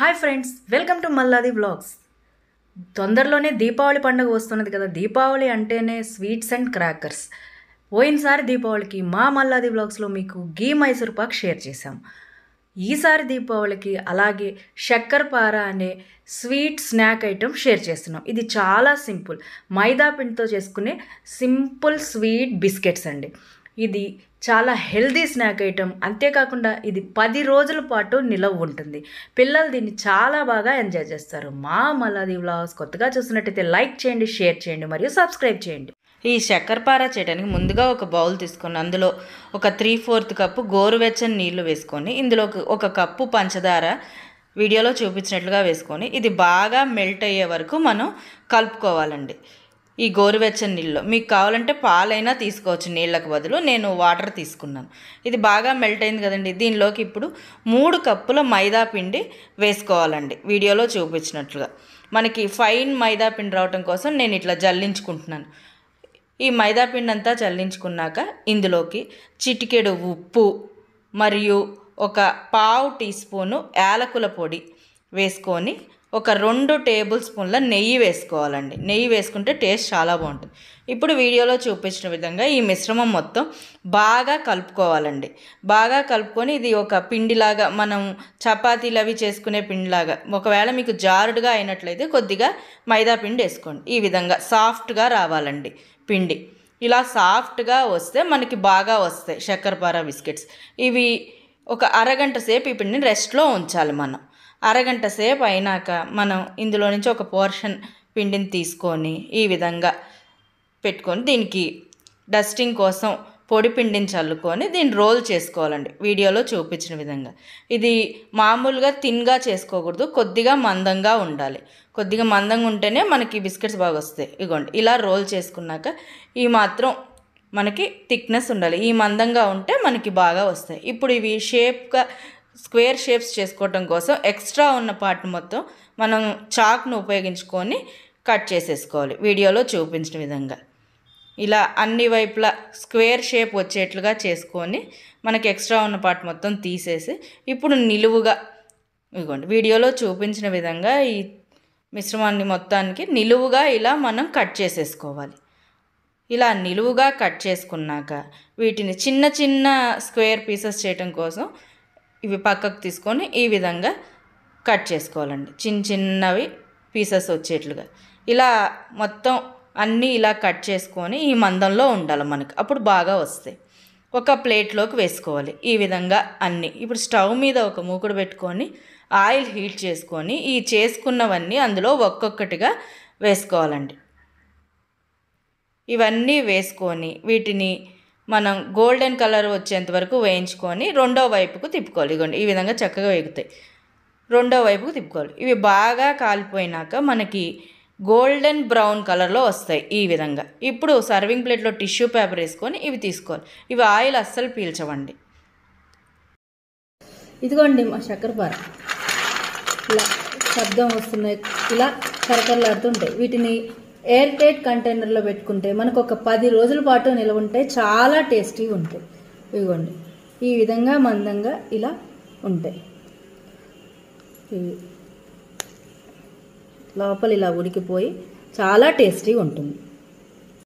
hi friends welcome to Malladi blogs తొందరలోనే దీపావళి పండుగ వస్తున్నది కదా దీపావళి అంటేనే స్వీట్స్ అండ్ క్రాకర్స్ పోయినసారి దీపావళికి మా మల్లాది బ్లాగ్స్లో మీకు గీ మైసూర్ పాక్ షేర్ చేశాం ఈసారి దీపావళికి అలాగే శక్కర్పార అనే స్వీట్ స్నాక్ ఐటెం షేర్ చేస్తున్నాం ఇది చాలా సింపుల్ మైదా పిండితో చేసుకునే సింపుల్ స్వీట్ బిస్కెట్స్ అండి ఇది చాలా హెల్దీ స్నాక్ ఐటెం అంతేకాకుండా ఇది పది రోజుల పాటు నిలవ ఉంటుంది పిల్లలు దీన్ని చాలా బాగా ఎంజాయ్ చేస్తారు మా మలాది వ్లాగ్స్ కొత్తగా చూసినట్టయితే లైక్ చేయండి షేర్ చేయండి మరియు సబ్స్క్రైబ్ చేయండి ఈ చక్కెరపార చేయడానికి ముందుగా ఒక బౌల్ తీసుకొని అందులో ఒక త్రీ ఫోర్త్ కప్పు గోరువెచ్చని నీళ్లు వేసుకొని ఇందులో ఒక కప్పు పంచదార వీడియోలో చూపించినట్లుగా వేసుకొని ఇది బాగా మెల్ట్ అయ్యే వరకు మనం కలుపుకోవాలండి ఈ గోరువెచ్చని నీళ్ళు మీకు కావాలంటే పాలైనా తీసుకోవచ్చు నీళ్ళకు బదులు నేను వాటర్ తీసుకున్నాను ఇది బాగా మెల్ట్ అయింది కదండి దీనిలోకి ఇప్పుడు మూడు కప్పుల మైదా పిండి వేసుకోవాలండి వీడియోలో చూపించినట్లుగా మనకి ఫైన్ మైదా పిండి రావటం కోసం నేను ఇట్లా జల్లించుకుంటున్నాను ఈ మైదా పిండి అంతా చల్లించుకున్నాక ఇందులోకి చిటికెడు ఉప్పు మరియు ఒక పావు టీ స్పూను యాలకుల పొడి వేసుకొని ఒక రెండు టేబుల్ స్పూన్ల నెయ్యి వేసుకోవాలండి నెయ్యి వేసుకుంటే టేస్ట్ చాలా బాగుంటుంది ఇప్పుడు వీడియోలో చూపించిన విధంగా ఈ మిశ్రమం మొత్తం బాగా కలుపుకోవాలండి బాగా కలుపుకొని ఇది ఒక పిండిలాగా మనం చపాతీలు అవి చేసుకునే పిండిలాగా ఒకవేళ మీకు జారుడుగా అయినట్లయితే కొద్దిగా మైదా పిండి వేసుకోండి ఈ విధంగా సాఫ్ట్గా రావాలండి పిండి ఇలా సాఫ్ట్గా వస్తే మనకి బాగా వస్తాయి చక్కెరపార బిస్కెట్స్ ఇవి ఒక అరగంట సేపు ఈ పిండిని రెస్ట్లో ఉంచాలి మనం అరగంట సేపు అయినాక మనం ఇందులో నుంచి ఒక పోర్షన్ పిండిని తీసుకొని ఈ విధంగా పెట్టుకొని దీనికి డస్టింగ్ కోసం పొడి పిండిని చల్లుకొని దీన్ని రోల్ చేసుకోవాలండి వీడియోలో చూపించిన విధంగా ఇది మామూలుగా తిన్గా చేసుకోకూడదు కొద్దిగా మందంగా ఉండాలి కొద్దిగా మందంగా ఉంటేనే మనకి బిస్కెట్స్ బాగా వస్తాయి ఇగోండి ఇలా రోల్ చేసుకున్నాక ఈ మాత్రం మనకి థిక్నెస్ ఉండాలి ఈ మందంగా ఉంటే మనకి బాగా వస్తాయి ఇప్పుడు ఇవి షేప్గా స్క్వేర్ షేప్స్ చేసుకోవటం కోసం ఎక్స్ట్రా ఉన్న పార్ట్ మొత్తం మనం చాక్ను ఉపయోగించుకొని కట్ చేసేసుకోవాలి వీడియోలో చూపించిన విధంగా ఇలా అన్ని వైపులా స్క్వేర్ షేప్ వచ్చేట్లుగా చేసుకొని మనకి ఎక్స్ట్రా ఉన్న పార్ట్ మొత్తం తీసేసి ఇప్పుడు నిలువుగా ఇదిగోండి వీడియోలో చూపించిన విధంగా ఈ మిశ్రమాన్ని మొత్తానికి నిలువుగా ఇలా మనం కట్ చేసేసుకోవాలి ఇలా నిలువుగా కట్ చేసుకున్నాక వీటిని చిన్న చిన్న స్క్వేర్ పీసెస్ చేయటం కోసం ఇవి పక్కకు తీసుకొని ఈ విధంగా కట్ చేసుకోవాలండి చిన్న చిన్నవి పీసెస్ వచ్చేట్లుగా ఇలా మొత్తం అన్నీ ఇలా కట్ చేసుకొని ఈ మందంలో ఉండాలి మనకు అప్పుడు బాగా వస్తాయి ఒక ప్లేట్లోకి వేసుకోవాలి ఈ విధంగా అన్నీ ఇప్పుడు స్టవ్ మీద ఒక మూకుడు పెట్టుకొని ఆయిల్ హీట్ చేసుకొని ఈ చేసుకున్నవన్నీ అందులో ఒక్కొక్కటిగా వేసుకోవాలండి ఇవన్నీ వేసుకొని వీటిని మనం గోల్డెన్ కలర్ వచ్చేంత వరకు వేయించుకొని రెండో వైపుకు తిప్పుకోవాలి ఇగోండి ఈ విధంగా చక్కగా వేగుతాయి రెండో వైపుకు తిప్పుకోవాలి ఇవి బాగా కాలిపోయినాక మనకి గోల్డెన్ బ్రౌన్ కలర్లో వస్తాయి ఈ విధంగా ఇప్పుడు సర్వింగ్ ప్లేట్లో టిష్యూ పేపర్ వేసుకొని ఇవి తీసుకోవాలి ఇవి ఆయిల్ అస్సలు పీల్చవండి ఇదిగోండి మా చక్కెరపార ఇలా శబ్దం వస్తున్నాయి ఇలా కరకరలాడుతుంటాయి వీటిని ఎయిర్ టైట్ కంటైనర్లో పెట్టుకుంటే మనకు ఒక పది రోజుల పాటు నిల్వ ఉంటే చాలా టేస్టీ ఉంటాయి ఇదిగోండి ఈ విధంగా మందంగా ఇలా ఉంటాయి లోపల ఇలా ఉడికిపోయి చాలా టేస్టీ ఉంటుంది